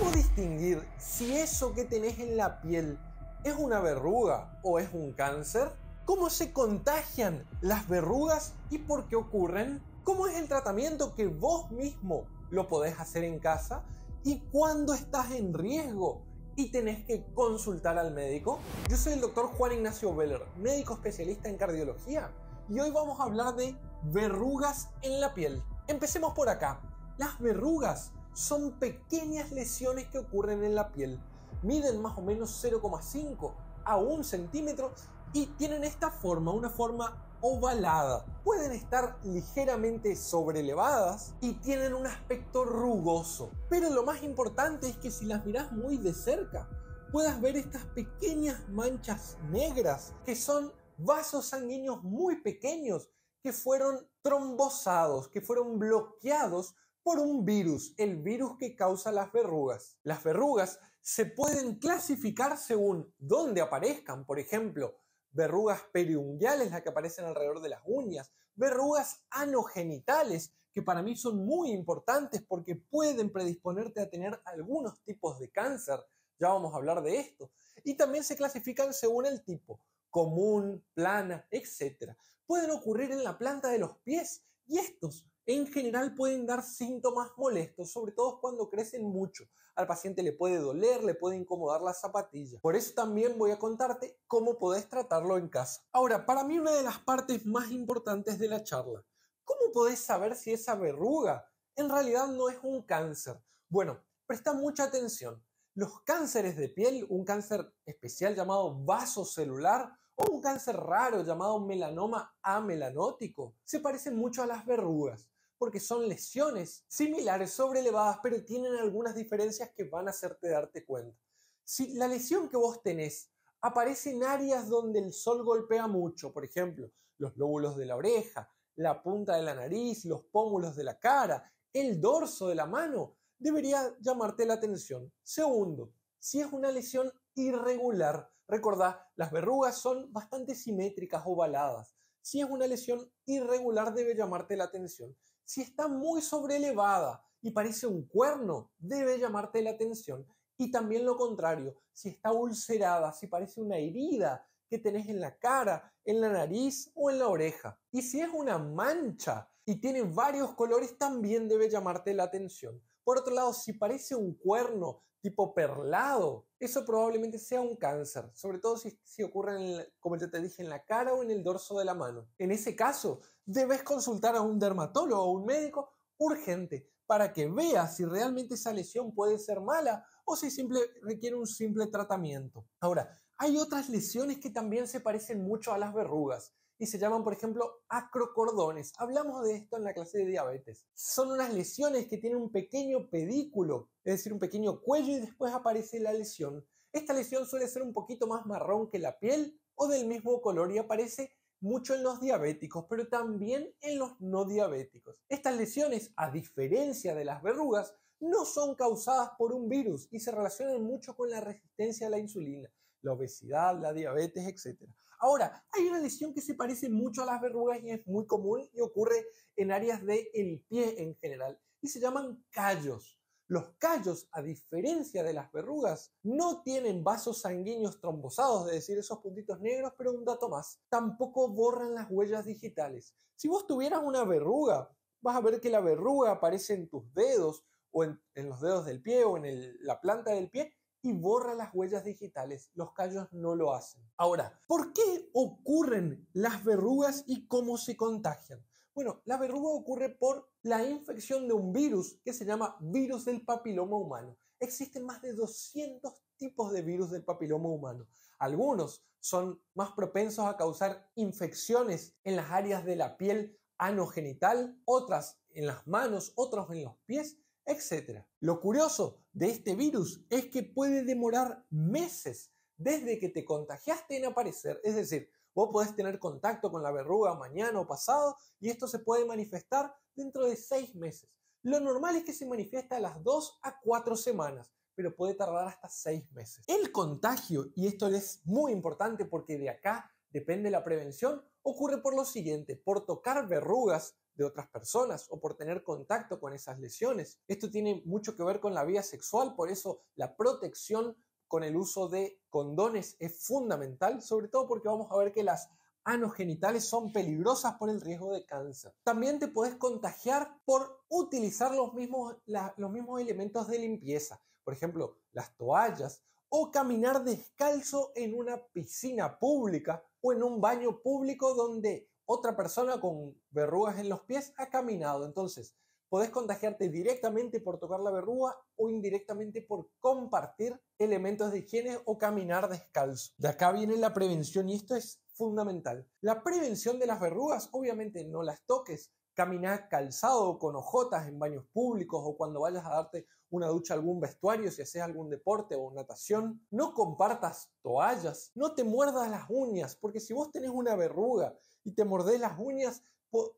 ¿Cómo distinguir si eso que tenés en la piel es una verruga o es un cáncer? ¿Cómo se contagian las verrugas y por qué ocurren? ¿Cómo es el tratamiento que vos mismo lo podés hacer en casa? ¿Y cuándo estás en riesgo y tenés que consultar al médico? Yo soy el doctor Juan Ignacio Veller, médico especialista en cardiología, y hoy vamos a hablar de verrugas en la piel. Empecemos por acá. Las verrugas son pequeñas lesiones que ocurren en la piel. Miden más o menos 0,5 a 1 centímetro y tienen esta forma, una forma ovalada. Pueden estar ligeramente sobrelevadas y tienen un aspecto rugoso. Pero lo más importante es que si las miras muy de cerca, puedas ver estas pequeñas manchas negras que son vasos sanguíneos muy pequeños que fueron trombosados, que fueron bloqueados por un virus, el virus que causa las verrugas. Las verrugas se pueden clasificar según dónde aparezcan, por ejemplo, verrugas periungiales, las que aparecen alrededor de las uñas, verrugas anogenitales, que para mí son muy importantes porque pueden predisponerte a tener algunos tipos de cáncer, ya vamos a hablar de esto, y también se clasifican según el tipo, común, plana, etc. Pueden ocurrir en la planta de los pies y estos en general pueden dar síntomas molestos, sobre todo cuando crecen mucho. Al paciente le puede doler, le puede incomodar la zapatilla. Por eso también voy a contarte cómo podés tratarlo en casa. Ahora, para mí una de las partes más importantes de la charla, ¿cómo podés saber si esa verruga en realidad no es un cáncer? Bueno, presta mucha atención. Los cánceres de piel, un cáncer especial llamado vasocelular, o un cáncer raro llamado melanoma amelanótico se parecen mucho a las verrugas porque son lesiones similares, sobrelevadas, pero tienen algunas diferencias que van a hacerte darte cuenta. Si la lesión que vos tenés aparece en áreas donde el sol golpea mucho, por ejemplo, los lóbulos de la oreja, la punta de la nariz, los pómulos de la cara, el dorso de la mano, debería llamarte la atención. Segundo, si es una lesión irregular, recordá, las verrugas son bastante simétricas, ovaladas. Si es una lesión irregular, debe llamarte la atención si está muy sobreelevada y parece un cuerno, debe llamarte la atención. Y también lo contrario, si está ulcerada, si parece una herida que tenés en la cara, en la nariz o en la oreja. Y si es una mancha y tiene varios colores, también debe llamarte la atención. Por otro lado, si parece un cuerno tipo perlado, eso probablemente sea un cáncer, sobre todo si, ocurre, como ya te dije, en la cara o en el dorso de la mano. En ese caso, debes consultar a un dermatólogo o un médico urgente para que vea si realmente esa lesión puede ser mala o si simple, requiere un simple tratamiento. Ahora, hay otras lesiones que también se parecen mucho a las verrugas y se llaman, por ejemplo, acrocordones. Hablamos de esto en la clase de diabetes. Son unas lesiones que tienen un pequeño pedículo, es decir, un pequeño cuello y después aparece la lesión. Esta lesión suele ser un poquito más marrón que la piel o del mismo color y aparece mucho en los diabéticos, pero también en los no diabéticos. Estas lesiones, a diferencia de las verrugas, no son causadas por un virus y se relacionan mucho con la resistencia a la insulina la obesidad, la diabetes, etc. Ahora, hay una lesión que se parece mucho a las verrugas y es muy común y ocurre en áreas del el pie en general y se llaman callos. Los callos, a diferencia de las verrugas, no tienen vasos sanguíneos trombosados, es decir, esos puntitos negros, pero un dato más, tampoco borran las huellas digitales. Si vos tuvieras una verruga, vas a ver que la verruga aparece en tus dedos o en, los dedos del pie o en la planta del pie, y borra las huellas digitales. Los callos no lo hacen. Ahora, ¿por qué ocurren las verrugas y cómo se contagian? Bueno, la verruga ocurre por la infección de un virus que se llama virus del papiloma humano. Existen más de 200 tipos de virus del papiloma humano. Algunos son más propensos a causar infecciones en las áreas de la piel anogenital, otras en las manos, otros en los pies etcétera. Lo curioso de este virus es que puede demorar meses desde que te contagiaste en aparecer, es decir, Vos podés tener contacto con la verruga mañana o pasado y esto se puede manifestar dentro de seis meses. Lo normal es que se manifiesta a las dos a cuatro semanas, pero puede tardar hasta seis meses. El contagio, y esto es muy importante porque de acá depende de la prevención, ocurre por lo siguiente, por tocar verrugas de otras personas o por tener contacto con esas lesiones. Esto tiene mucho que ver con la vía sexual, por eso la protección con el uso de condones es fundamental, sobre todo porque vamos a ver que las anogenitales son peligrosas por el riesgo de cáncer. También te puedes contagiar por utilizar los mismos, los mismos elementos de limpieza, por ejemplo, las toallas o caminar descalzo en una piscina pública o en un baño público donde otra persona con verrugas en los pies ha caminado. Entonces, podés contagiarte directamente por tocar la verruga o indirectamente por compartir elementos de higiene o caminar descalzo. De acá viene la prevención y esto es fundamental. La prevención de las verrugas, obviamente no las toques, caminar calzado con ojotas en baños públicos o cuando vayas a darte una ducha, algún vestuario, si haces algún deporte o natación. No compartas toallas, no te muerdas las uñas, porque si vos tenés una verruga y te mordés las uñas,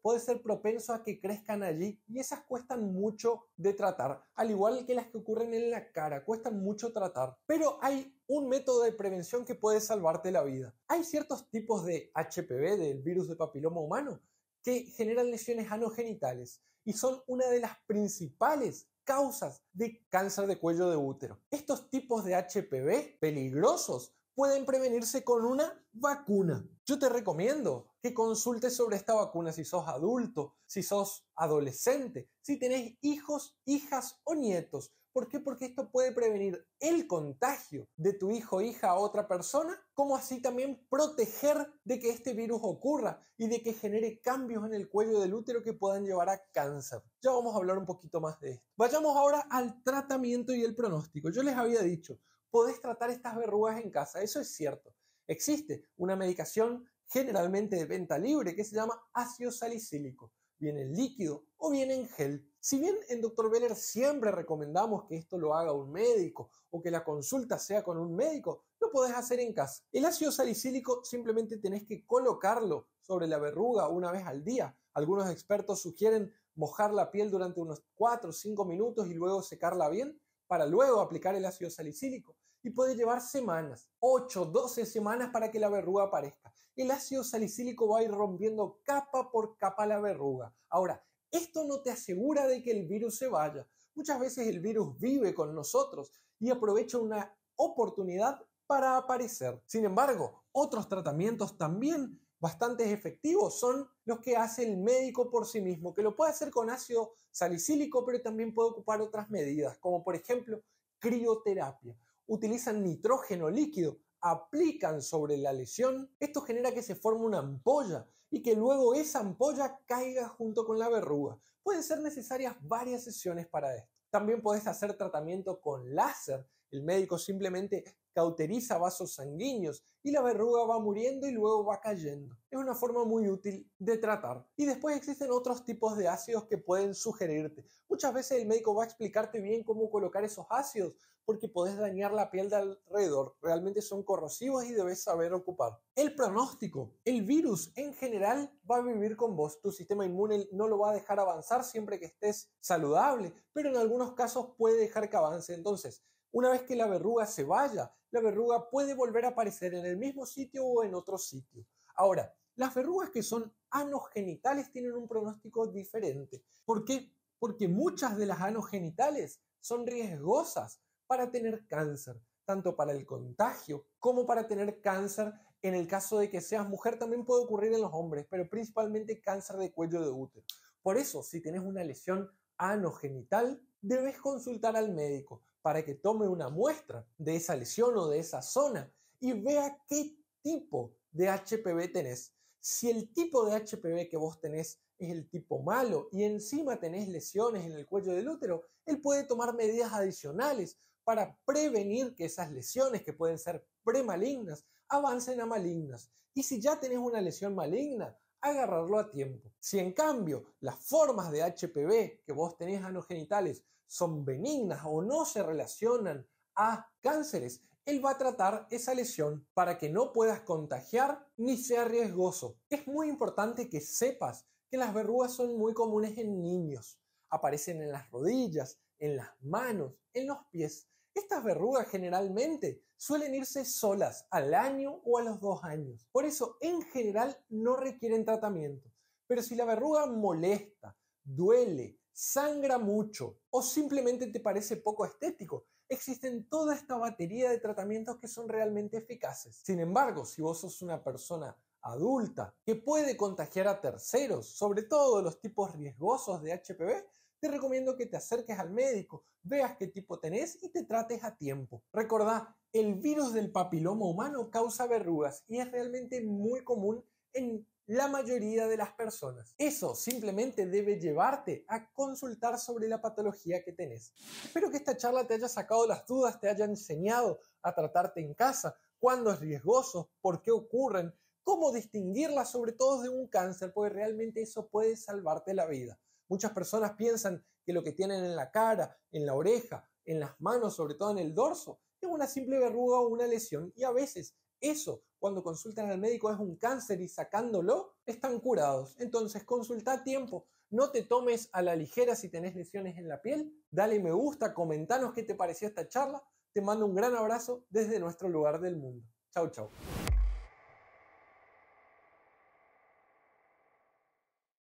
puede ser propenso a que crezcan allí y esas cuestan mucho de tratar, al igual que las que ocurren en la cara, cuestan mucho tratar. Pero hay un método de prevención que puede salvarte la vida. Hay ciertos tipos de HPV, del virus de papiloma humano, que generan lesiones anogenitales y son una de las principales causas de cáncer de cuello de útero. Estos tipos de HPV peligrosos pueden prevenirse con una vacuna. Yo te recomiendo que consultes sobre esta vacuna si sos adulto, si sos adolescente, si tenés hijos, hijas o nietos ¿Por qué? Porque esto puede prevenir el contagio de tu hijo o hija a otra persona, como así también proteger de que este virus ocurra y de que genere cambios en el cuello del útero que puedan llevar a cáncer. Ya vamos a hablar un poquito más de esto. Vayamos ahora al tratamiento y el pronóstico. Yo les había dicho, podés tratar estas verrugas en casa, eso es cierto. Existe una medicación generalmente de venta libre que se llama ácido salicílico viene en líquido o viene en gel. Si bien en Dr. Beller siempre recomendamos que esto lo haga un médico o que la consulta sea con un médico, lo podés hacer en casa. El ácido salicílico simplemente tenés que colocarlo sobre la verruga una vez al día. Algunos expertos sugieren mojar la piel durante unos 4 o 5 minutos y luego secarla bien para luego aplicar el ácido salicílico y puede llevar semanas, 8, 12 semanas para que la verruga aparezca. El ácido salicílico va a ir rompiendo capa por capa la verruga. Ahora, esto no te asegura de que el virus se vaya. Muchas veces el virus vive con nosotros y aprovecha una oportunidad para aparecer. Sin embargo, otros tratamientos también bastante efectivos son los que hace el médico por sí mismo, que lo puede hacer con ácido salicílico, pero también puede ocupar otras medidas, como por ejemplo crioterapia utilizan nitrógeno líquido, aplican sobre la lesión, esto genera que se forme una ampolla y que luego esa ampolla caiga junto con la verruga. Pueden ser necesarias varias sesiones para esto. También puedes hacer tratamiento con láser. El médico simplemente cauteriza vasos sanguíneos y la verruga va muriendo y luego va cayendo. Es una forma muy útil de tratar. Y después existen otros tipos de ácidos que pueden sugerirte. Muchas veces el médico va a explicarte bien cómo colocar esos ácidos, porque podés dañar la piel de alrededor. Realmente son corrosivos y debes saber ocupar. El pronóstico. El virus en general va a vivir con vos. Tu sistema inmune no lo va a dejar avanzar siempre que estés saludable, pero en algunos casos puede dejar que avance. Entonces, una vez que la verruga se vaya, la verruga puede volver a aparecer en el mismo sitio o en otro sitio. Ahora, las verrugas que son anogenitales tienen un pronóstico diferente. ¿Por qué? Porque muchas de las anogenitales son riesgosas para tener cáncer, tanto para el contagio como para tener cáncer. En el caso de que seas mujer también puede ocurrir en los hombres, pero principalmente cáncer de cuello de útero. Por eso, si tienes una lesión anogenital, debes consultar al médico para que tome una muestra de esa lesión o de esa zona y vea qué tipo de HPV tenés. Si el tipo de HPV que vos tenés es el tipo malo y encima tenés lesiones en el cuello del útero, él puede tomar medidas adicionales para prevenir que esas lesiones que pueden ser premalignas avancen a malignas. Y si ya tenés una lesión maligna, agarrarlo a tiempo. Si en cambio las formas de HPV que vos tenés anogenitales son benignas o no se relacionan a cánceres, él va a tratar esa lesión para que no puedas contagiar ni sea riesgoso. Es muy importante que sepas que las verrugas son muy comunes en niños. Aparecen en las rodillas, en las manos, en los pies. Estas verrugas generalmente suelen irse solas al año o a los dos años. Por eso, en general, no requieren tratamiento. Pero si la verruga molesta, duele, sangra mucho o simplemente te parece poco estético, existen toda esta batería de tratamientos que son realmente eficaces. Sin embargo, si vos sos una persona adulta que puede contagiar a terceros, sobre todo los tipos riesgosos de HPV, te recomiendo que te acerques al médico, veas qué tipo tenés y te trates a tiempo. Recordá, el virus del papiloma humano causa verrugas y es realmente muy común en la mayoría de las personas. Eso simplemente debe llevarte a consultar sobre la patología que tenés. Espero que esta charla te haya sacado las dudas, te haya enseñado a tratarte en casa, cuándo es riesgoso, por qué ocurren, cómo distinguirlas sobre todo de un cáncer, porque realmente eso puede salvarte la vida. Muchas personas piensan que lo que tienen en la cara, en la oreja, en las manos, sobre todo en el dorso, es una simple verruga o una lesión y a veces eso, cuando consultan al médico es un cáncer y sacándolo, están curados. Entonces, consulta a tiempo. No te tomes a la ligera si tenés lesiones en la piel. Dale me gusta, comentanos qué te pareció esta charla. Te mando un gran abrazo desde nuestro lugar del mundo. Chau, chau.